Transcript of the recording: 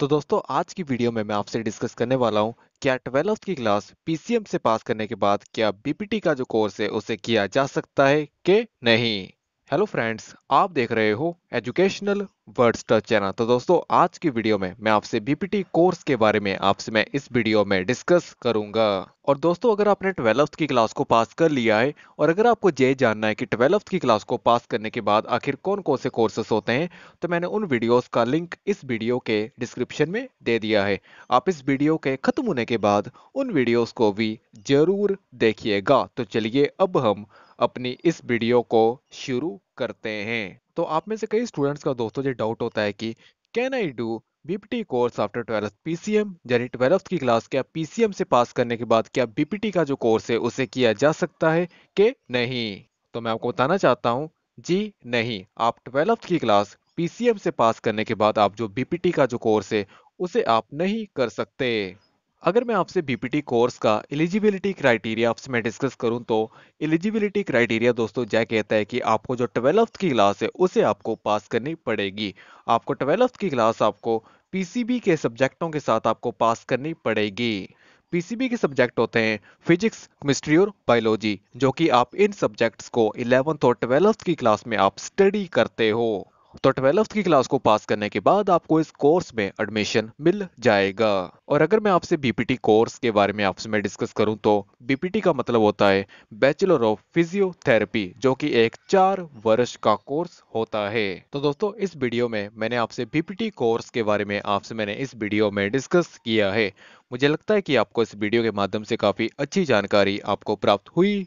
तो दोस्तों आज की वीडियो में मैं आपसे डिस्कस करने वाला हूं क्या ट्वेल्थ की क्लास पीसीएम से पास करने के बाद क्या बीपीटी का जो कोर्स है उसे किया जा सकता है के नहीं हेलो फ्रेंड्स आप देख रहे हो एजुकेशनल वर्ड वर्डस्टर चैनल तो दोस्तों आज की वीडियो में मैं आपसे बीपीटी कोर्स के बारे में आपसे मैं इस वीडियो में डिस्कस करूंगा और दोस्तों अगर आपने ट्वेल्थ की क्लास को पास कर लिया है और अगर आपको ये जानना है कि ट्वेल्थ की क्लास को पास करने के बाद आखिर कौन कौन से कोर्सेस होते हैं तो मैंने उन वीडियोस का लिंक इस वीडियो के डिस्क्रिप्शन में दे दिया है आप इस वीडियो के खत्म होने के बाद उन वीडियोस को भी जरूर देखिएगा तो चलिए अब हम अपनी इस वीडियो को शुरू करते हैं तो आप में से कई स्टूडेंट्स का दोस्तों ये डाउट होता है कि can I do BPT course after twelfth PCM यानी ट्वेल्थ की क्लास क्या पीसीएम से पास करने के बाद क्या बीपीटी का जो कोर्स है उसे किया जा सकता है कि नहीं तो मैं आपको बताना चाहता हूँ जी नहीं आप ट्वेल्थ की क्लास पीसीएम से पास करने के बाद आप जो बीपीटी का जो कोर्स है उसे आप नहीं कर सकते अगर मैं आपसे बीपीटी कोर्स का एलिजिबिलिटी क्राइटेरिया आपसे मैं डिस्कस करूं तो एलिजिबिलिटी क्राइटेरिया दोस्तों जय कहता है कि आपको जो ट्वेल्थ की क्लास है उसे आपको पास करनी पड़ेगी आपको ट्वेल्थ की क्लास आपको पीसीबी के सब्जेक्टों के साथ आपको पास करनी पड़ेगी पीसीबी के सब्जेक्ट होते हैं फिजिक्स केमिस्ट्री और बायोलॉजी जो कि आप इन सब्जेक्ट्स को इलेवंथ और ट्वेल्थ की क्लास में आप स्टडी करते हो तो ट्वेल्थ की क्लास को पास करने के बाद आपको इस कोर्स में एडमिशन मिल जाएगा और अगर मैं आपसे बीपीटी कोर्स के बारे में आपसे मैं डिस्कस करूं तो बीपीटी का मतलब होता है बैचलर ऑफ फिजियोथेरेपी जो कि एक चार वर्ष का कोर्स होता है तो दोस्तों इस वीडियो में मैंने आपसे बीपीटी कोर्स के बारे में आपसे मैंने इस वीडियो में डिस्कस किया है मुझे लगता है कि आपको इस वीडियो के माध्यम से काफी अच्छी जानकारी आपको प्राप्त हुई